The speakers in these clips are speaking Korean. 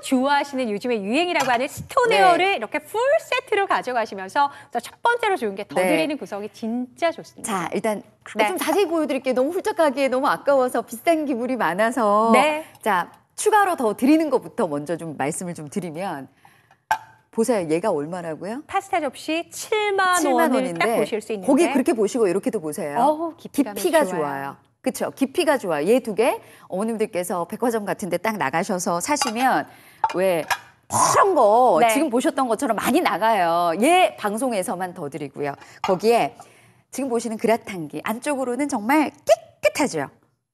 좋아하시는 요즘에 유행이라고 하는 스톤웨어를 네. 이렇게 풀 세트로 가져가시면서 첫 번째로 좋은 게 더드레는 네. 구성이 진짜 좋습니다. 자, 일단 네. 좀 자세히 보여드릴게요. 너무 훌쩍 가기에 너무 아까워서 비싼 기물이 많아서 네. 자 추가로 더 드리는 것부터 먼저 좀 말씀을 좀 드리면 보세요. 얘가 얼마라고요? 파스타 접시 7만, 7만 원을 원인데, 딱 보실 수 있는데 거기 그렇게 보시고 이렇게 도 보세요. 어우, 깊이가 좋아요. 좋아요. 그렇죠. 깊이가 좋아요. 얘 두 개. 어머님들께서 백화점 같은 데 딱 나가셔서 사시면 왜 그런 거 네. 지금 보셨던 것처럼 많이 나가요. 얘 방송에서만 더 드리고요. 거기에 지금 보시는 그라탕기 안쪽으로는 정말 깨끗하죠.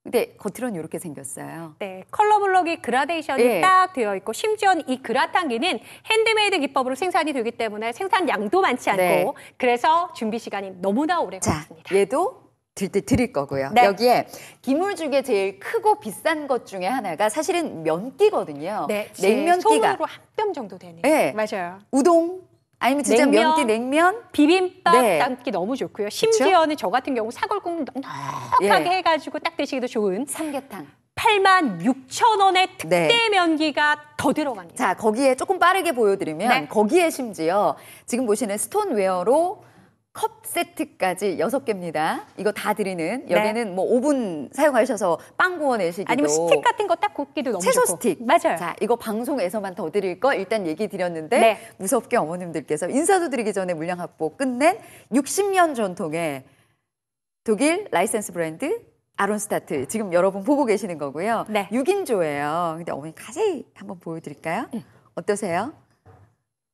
근데 겉으로는 이렇게 생겼어요. 네, 컬러 블록이 그라데이션이 네. 딱 되어 있고 심지어 이 그라탕기는 핸드메이드 기법으로 생산이 되기 때문에 생산 량도 많지 않고 네. 그래서 준비 시간이 너무나 오래 자, 걸립니다. 얘도 드릴 거고요. 네. 여기에 기물 중에 제일 크고 비싼 것 중에 하나가 사실은 면기거든요. 네, 냉면기가 손으로 한 뼘 정도 되는. 네, 맞아요. 우동 아니면 진짜 냉면, 면기 냉면 비빔밥 네. 담기 너무 좋고요. 심지어는 그쵸? 저 같은 경우 사골국 넉넉하게 예. 해가지고 딱 드시기도 좋은 삼계탕. 8만 6천 원의 네. 특대 네. 면기가 더 들어갑니다. 자 거기에 조금 빠르게 보여드리면 네. 거기에 심지어 지금 보시는 스톤웨어로 컵 세트까지 여섯 개입니다. 이거 다 드리는 네. 여기는 뭐 5분 사용하셔서 빵 구워 내시기도 아니면 스틱 같은 거 딱 굽기도 너무 채소 좋고. 스틱 맞아요. 자 이거 방송에서만 더 드릴 거 일단 얘기 드렸는데 네. 무섭게 어머님들께서 인사도 드리기 전에 물량 확보 끝낸 60년 전통의 독일 라이센스 브랜드 아론스타트 지금 여러분 보고 계시는 거고요. 네. 6인조예요. 근데 어머니 가세히 한번 보여드릴까요? 응. 네. 어떠세요?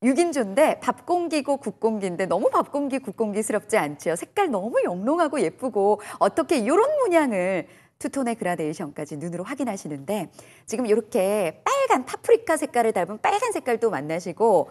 6인조인데 밥 공기고 국 공기인데 너무 밥 공기 국 공기스럽지 않죠. 색깔 너무 영롱하고 예쁘고 어떻게 이런 문양을 투톤의 그라데이션까지 눈으로 확인하시는데 지금 이렇게 빨간 파프리카 색깔을 닮은 빨간 색깔도 만나시고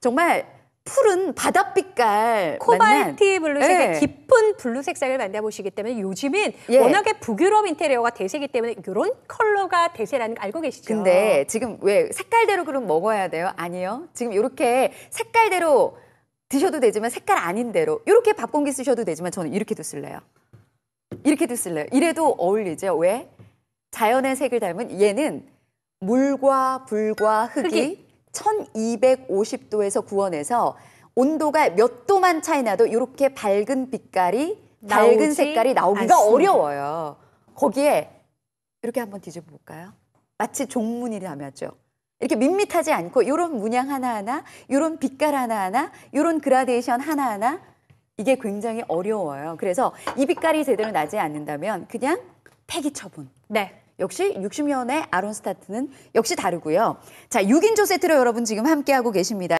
정말 푸른 바닷빛깔 코발티 블루색의 네. 깊은 블루 색상을 만나보시기 때문에 요즘은 예. 워낙에 북유럽 인테리어가 대세이기 때문에 이런 컬러가 대세라는 거 알고 계시죠? 근데 지금 왜 색깔대로 그럼 먹어야 돼요? 아니요. 지금 이렇게 색깔대로 드셔도 되지만 색깔 아닌 대로 이렇게 밥 공기 쓰셔도 되지만 저는 이렇게도 쓸래요. 이렇게도 쓸래요. 이래도 어울리죠. 왜? 자연의 색을 닮은 얘는 물과 불과 흙이, 흙이. 1250도에서 구워내서 온도가 몇 도만 차이 나도 이렇게 밝은 빛깔이 밝은 색깔이 나오기가 않습니다. 어려워요. 거기에 이렇게 한번 뒤집어 볼까요? 마치 종문이 담면죠 이렇게 밋밋하지 않고 이런 문양 하나하나, 이런 빛깔 하나하나, 이런 그라데이션 하나하나 이게 굉장히 어려워요. 그래서 이 빛깔이 제대로 나지 않는다면 그냥 폐기 처분. 네. 역시 60년의 아론 스타트는 역시 다르고요. 자, 6인조 세트로 여러분 지금 함께하고 계십니다.